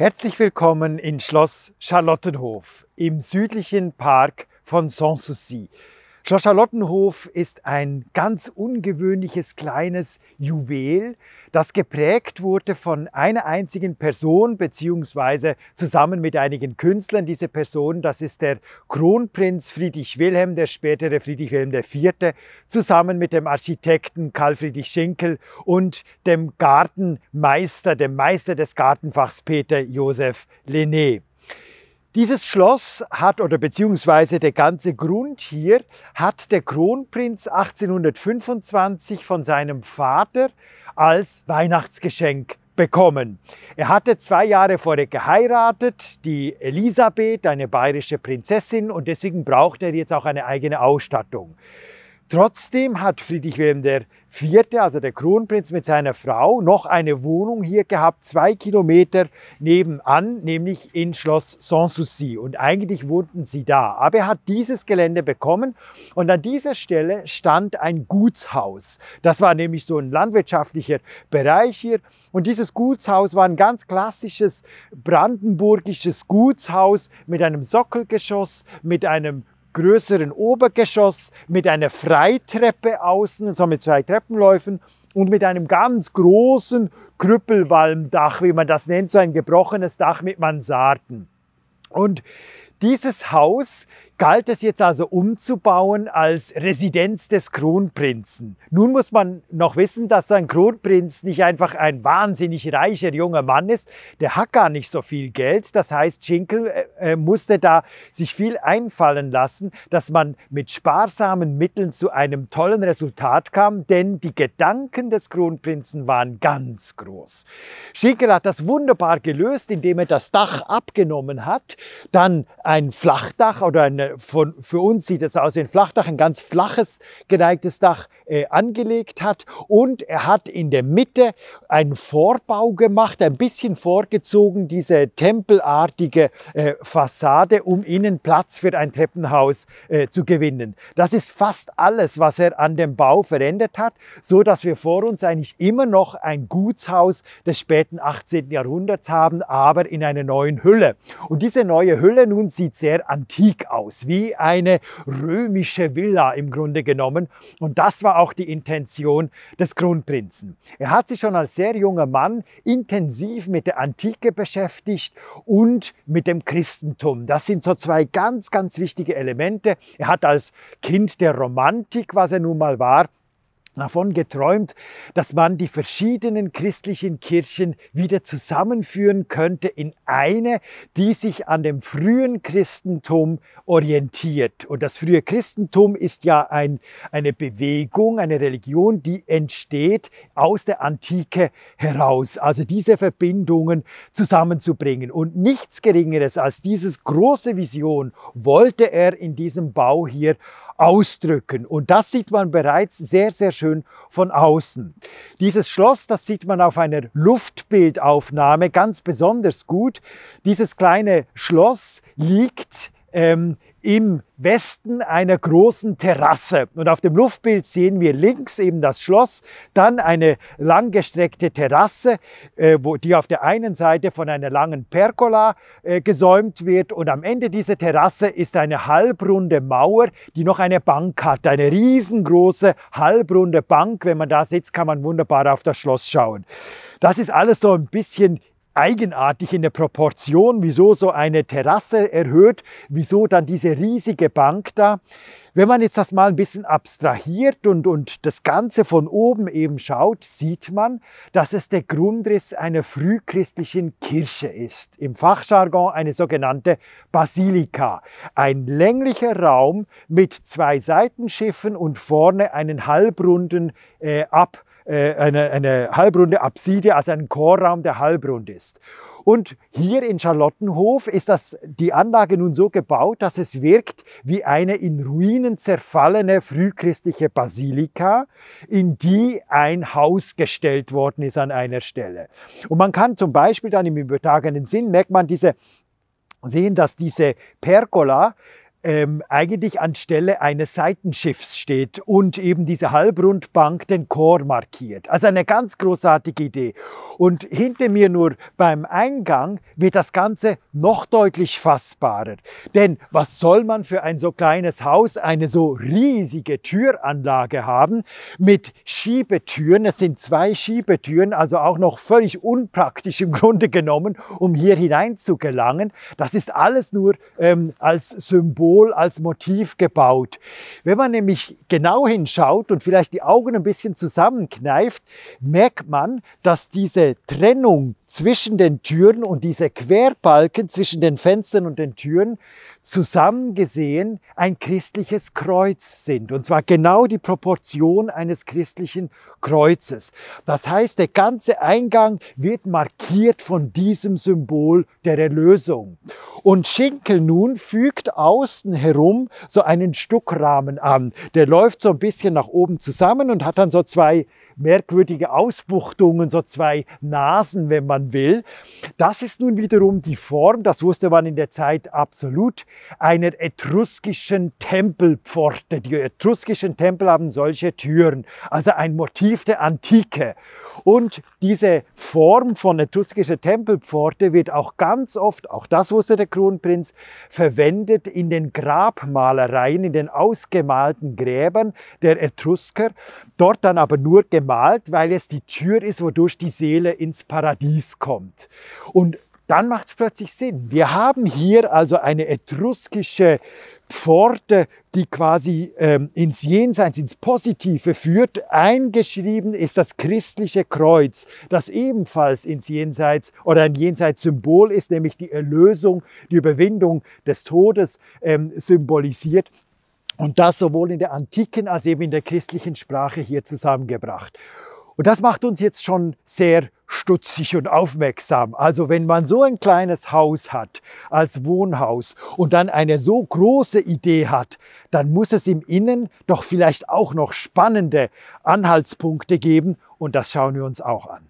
Herzlich willkommen in Schloss Charlottenhof im südlichen Park von Sanssouci. Schloss Charlottenhof ist ein ganz ungewöhnliches kleines Juwel, das geprägt wurde von einer einzigen Person beziehungsweise zusammen mit einigen Künstlern. Diese Person, das ist der Kronprinz Friedrich Wilhelm, der spätere Friedrich Wilhelm IV., zusammen mit dem Architekten Karl Friedrich Schinkel und dem Gartenmeister, dem Meister des Gartenfachs Peter Josef Lenné. Dieses Schloss hat, oder beziehungsweise der ganze Grund hier, hat der Kronprinz 1825 von seinem Vater als Weihnachtsgeschenk bekommen. Er hatte zwei Jahre vorher geheiratet, die Elisabeth, eine bayerische Prinzessin, und deswegen braucht er jetzt auch eine eigene Ausstattung. Trotzdem hat Friedrich Wilhelm IV., also der Kronprinz mit seiner Frau, noch eine Wohnung hier gehabt, zwei Kilometer nebenan, nämlich in Schloss Sanssouci. Und eigentlich wohnten sie da. Aber er hat dieses Gelände bekommen und an dieser Stelle stand ein Gutshaus. Das war nämlich so ein landwirtschaftlicher Bereich hier. Und dieses Gutshaus war ein ganz klassisches brandenburgisches Gutshaus mit einem Sockelgeschoss, mit einem größeren Obergeschoss mit einer Freitreppe außen, also mit zwei Treppenläufen und mit einem ganz großen Krüppelwalmdach, wie man das nennt, so ein gebrochenes Dach mit Mansarden. Und dieses Haus galt es jetzt also umzubauen als Residenz des Kronprinzen. Nun muss man noch wissen, dass so ein Kronprinz nicht einfach ein wahnsinnig reicher junger Mann ist. Der hat gar nicht so viel Geld. Das heißt, Schinkel äh, äh, musste da sich viel einfallen lassen, dass man mit sparsamen Mitteln zu einem tollen Resultat kam, denn die Gedanken des Kronprinzen waren ganz groß. Schinkel hat das wunderbar gelöst, indem er das Dach abgenommen hat, dann ein Flachdach oder eine von, für uns sieht es aus wie ein Flachdach, ein ganz flaches geneigtes Dach äh, angelegt hat. Und er hat in der Mitte einen Vorbau gemacht, ein bisschen vorgezogen, diese tempelartige äh, Fassade, um innen Platz für ein Treppenhaus äh, zu gewinnen. Das ist fast alles, was er an dem Bau verändert hat, so dass wir vor uns eigentlich immer noch ein Gutshaus des späten 18. Jahrhunderts haben, aber in einer neuen Hülle. Und diese neue Hülle nun sieht sehr antik aus ist wie eine römische Villa im Grunde genommen. Und das war auch die Intention des Kronprinzen. Er hat sich schon als sehr junger Mann intensiv mit der Antike beschäftigt und mit dem Christentum. Das sind so zwei ganz, ganz wichtige Elemente. Er hat als Kind der Romantik, was er nun mal war, davon geträumt, dass man die verschiedenen christlichen Kirchen wieder zusammenführen könnte in eine, die sich an dem frühen Christentum orientiert. Und das frühe Christentum ist ja ein, eine Bewegung, eine Religion, die entsteht aus der Antike heraus. Also diese Verbindungen zusammenzubringen. Und nichts Geringeres als dieses große Vision wollte er in diesem Bau hier ausdrücken. Und das sieht man bereits sehr, sehr schön von außen. Dieses Schloss, das sieht man auf einer Luftbildaufnahme ganz besonders gut. Dieses kleine Schloss liegt ähm, im Westen einer großen Terrasse. Und auf dem Luftbild sehen wir links eben das Schloss, dann eine langgestreckte Terrasse, äh, wo, die auf der einen Seite von einer langen Pergola äh, gesäumt wird. Und am Ende dieser Terrasse ist eine halbrunde Mauer, die noch eine Bank hat. Eine riesengroße halbrunde Bank. Wenn man da sitzt, kann man wunderbar auf das Schloss schauen. Das ist alles so ein bisschen eigenartig in der Proportion, wieso so eine Terrasse erhöht, wieso dann diese riesige Bank da. Wenn man jetzt das mal ein bisschen abstrahiert und, und das Ganze von oben eben schaut, sieht man, dass es der Grundriss einer frühchristlichen Kirche ist. Im Fachjargon eine sogenannte Basilika. Ein länglicher Raum mit zwei Seitenschiffen und vorne einen halbrunden äh, Ab. Äh, eine, eine halbrunde Abside, also ein Chorraum, der halbrund ist. Und hier in Charlottenhof ist das, die Anlage nun so gebaut, dass es wirkt wie eine in Ruinen zerfallene frühchristliche Basilika, in die ein Haus gestellt worden ist an einer Stelle. Und man kann zum Beispiel dann im übertragenen Sinn, merkt man diese, sehen, dass diese Pergola ähm, eigentlich anstelle eines Seitenschiffs steht und eben diese Halbrundbank den Chor markiert. Also eine ganz großartige Idee. Und hinter mir nur beim Eingang wird das Ganze noch deutlich fassbarer. Denn was soll man für ein so kleines Haus eine so riesige Türanlage haben mit Schiebetüren? Es sind zwei Schiebetüren, also auch noch völlig unpraktisch im Grunde genommen, um hier hinein zu gelangen. Das ist alles nur ähm, als Symbol Symbol, als Motiv gebaut. Wenn man nämlich genau hinschaut und vielleicht die Augen ein bisschen zusammenkneift, merkt man, dass diese Trennung zwischen den Türen und diese Querbalken zwischen den Fenstern und den Türen zusammengesehen ein christliches Kreuz sind. Und zwar genau die Proportion eines christlichen Kreuzes. Das heißt, der ganze Eingang wird markiert von diesem Symbol der Erlösung. Und Schinkel nun fügt außen herum so einen Stuckrahmen an. Der läuft so ein bisschen nach oben zusammen und hat dann so zwei merkwürdige Ausbuchtungen, so zwei Nasen, wenn man will. Das ist nun wiederum die Form, das wusste man in der Zeit absolut, einer etruskischen Tempelpforte. Die etruskischen Tempel haben solche Türen, also ein Motiv der Antike. Und diese Form von etruskischer Tempelpforte wird auch ganz oft, auch das wusste der Kronprinz, verwendet in den Grabmalereien, in den ausgemalten Gräbern der Etrusker, dort dann aber nur gemalt bemalt, weil es die Tür ist, wodurch die Seele ins Paradies kommt. Und dann macht es plötzlich Sinn. Wir haben hier also eine etruskische Pforte, die quasi ähm, ins Jenseits, ins Positive führt. Eingeschrieben ist das christliche Kreuz, das ebenfalls ins Jenseits oder ein Jenseits-Symbol ist, nämlich die Erlösung, die Überwindung des Todes ähm, symbolisiert. Und das sowohl in der antiken als eben in der christlichen Sprache hier zusammengebracht. Und das macht uns jetzt schon sehr stutzig und aufmerksam. Also wenn man so ein kleines Haus hat als Wohnhaus und dann eine so große Idee hat, dann muss es im Innen doch vielleicht auch noch spannende Anhaltspunkte geben und das schauen wir uns auch an.